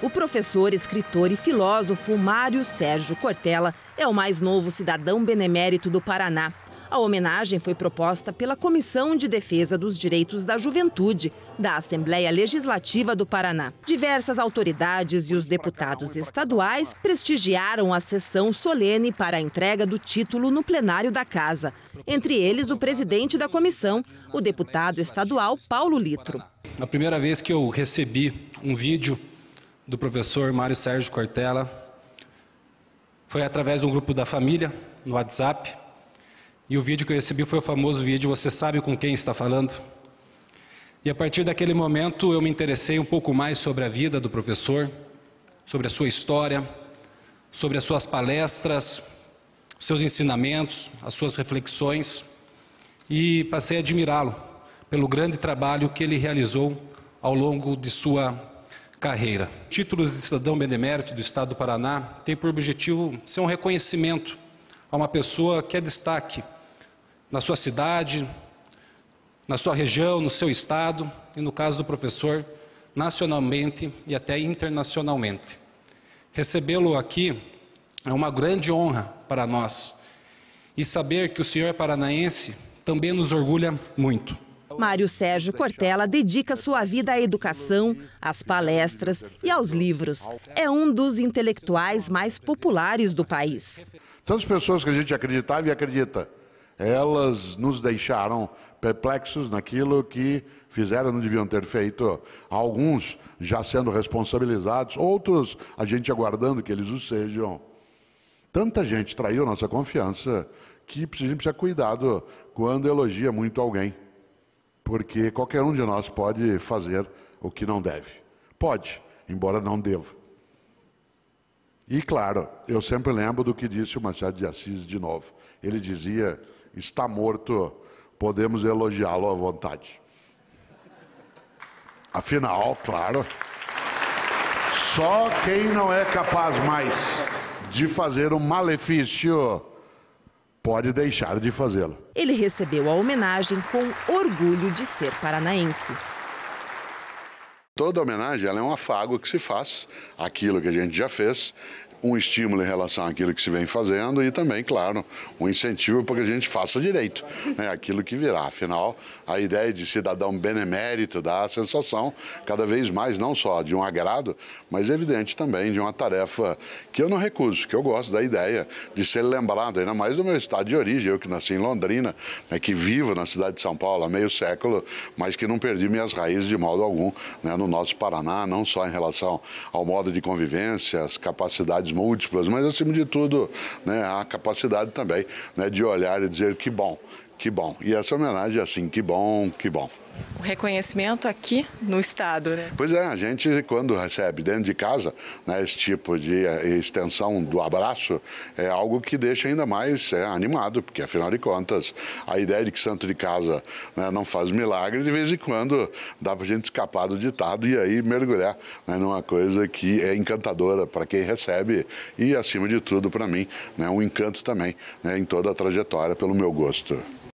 O professor, escritor e filósofo Mário Sérgio Cortella é o mais novo cidadão benemérito do Paraná. A homenagem foi proposta pela Comissão de Defesa dos Direitos da Juventude da Assembleia Legislativa do Paraná. Diversas autoridades e os deputados estaduais prestigiaram a sessão solene para a entrega do título no plenário da Casa. Entre eles, o presidente da comissão, o deputado estadual Paulo Litro. Na primeira vez que eu recebi um vídeo do professor Mário Sérgio Cortella. Foi através de um grupo da família, no WhatsApp. E o vídeo que eu recebi foi o famoso vídeo Você Sabe Com Quem Está Falando? E a partir daquele momento eu me interessei um pouco mais sobre a vida do professor, sobre a sua história, sobre as suas palestras, seus ensinamentos, as suas reflexões e passei a admirá-lo pelo grande trabalho que ele realizou ao longo de sua carreira. Títulos de cidadão benemérito do Estado do Paraná têm por objetivo ser um reconhecimento a uma pessoa que é destaque na sua cidade, na sua região, no seu estado e, no caso do professor, nacionalmente e até internacionalmente. Recebê-lo aqui é uma grande honra para nós e saber que o senhor paranaense também nos orgulha muito. Mário Sérgio Cortella dedica sua vida à educação, às palestras e aos livros. É um dos intelectuais mais populares do país. Tantas pessoas que a gente acreditava e acredita, elas nos deixaram perplexos naquilo que fizeram, não deviam ter feito. Alguns já sendo responsabilizados, outros a gente aguardando que eles o sejam. Tanta gente traiu nossa confiança que a gente precisa cuidado quando elogia muito alguém porque qualquer um de nós pode fazer o que não deve. Pode, embora não deva. E claro, eu sempre lembro do que disse o Machado de Assis de novo. Ele dizia: está morto, podemos elogiá-lo à vontade. Afinal, claro, só quem não é capaz mais de fazer um malefício pode deixar de fazê-lo. Ele recebeu a homenagem com orgulho de ser paranaense. Toda homenagem é um afago que se faz, aquilo que a gente já fez, um estímulo em relação àquilo que se vem fazendo e também, claro, um incentivo para que a gente faça direito, né, aquilo que virá. Afinal, a ideia de cidadão benemérito dá a sensação, cada vez mais, não só de um agrado, mas evidente também de uma tarefa que eu não recuso, que eu gosto da ideia de ser lembrado, ainda mais do meu estado de origem, eu que nasci em Londrina, né, que vivo na cidade de São Paulo há meio século, mas que não perdi minhas raízes de modo algum né, no nosso Paraná, não só em relação ao modo de convivência, as capacidades habilidades múltiplas, mas acima de tudo né, a capacidade também né, de olhar e dizer que bom, que bom. E essa homenagem é assim, que bom, que bom. O reconhecimento aqui no Estado, né? Pois é, a gente quando recebe dentro de casa né, esse tipo de eh, extensão do abraço é algo que deixa ainda mais é, animado, porque afinal de contas a ideia de que santo de casa né, não faz milagre, de vez em quando dá para a gente escapar do ditado e aí mergulhar né, numa coisa que é encantadora para quem recebe e acima de tudo para mim, né, um encanto também né, em toda a trajetória pelo meu gosto.